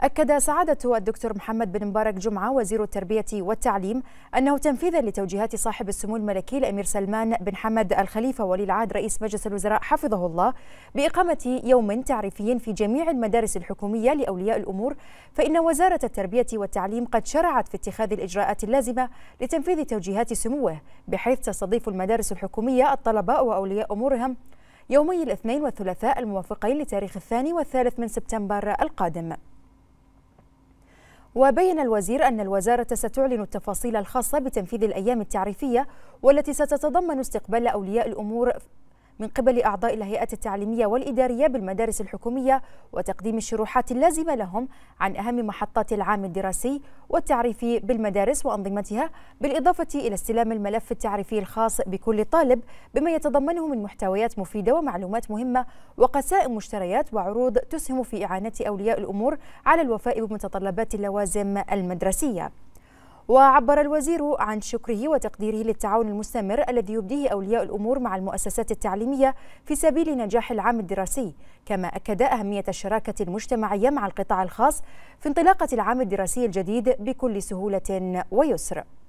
أكد سعادة الدكتور محمد بن مبارك جمعة وزير التربية والتعليم أنه تنفيذا لتوجيهات صاحب السمو الملكي الأمير سلمان بن حمد الخليفة ولي العهد رئيس مجلس الوزراء حفظه الله بإقامة يوم تعريفي في جميع المدارس الحكومية لأولياء الأمور فإن وزارة التربية والتعليم قد شرعت في اتخاذ الإجراءات اللازمة لتنفيذ توجيهات سموه بحيث تستضيف المدارس الحكومية الطلبة وأولياء أمورهم يومي الاثنين والثلاثاء الموافقين لتاريخ الثاني والثالث من سبتمبر القادم وبين الوزير أن الوزارة ستعلن التفاصيل الخاصة بتنفيذ الأيام التعريفية والتي ستتضمن استقبال أولياء الأمور من قبل أعضاء الهيئة التعليمية والإدارية بالمدارس الحكومية وتقديم الشروحات اللازمة لهم عن أهم محطات العام الدراسي والتعريف بالمدارس وأنظمتها بالإضافة إلى استلام الملف التعريفي الخاص بكل طالب بما يتضمنه من محتويات مفيدة ومعلومات مهمة وقسائم مشتريات وعروض تسهم في إعانة أولياء الأمور على الوفاء بمتطلبات اللوازم المدرسية وعبر الوزير عن شكره وتقديره للتعاون المستمر الذي يبديه أولياء الأمور مع المؤسسات التعليمية في سبيل نجاح العام الدراسي كما أكد أهمية الشراكة المجتمعية مع القطاع الخاص في انطلاقة العام الدراسي الجديد بكل سهولة ويسر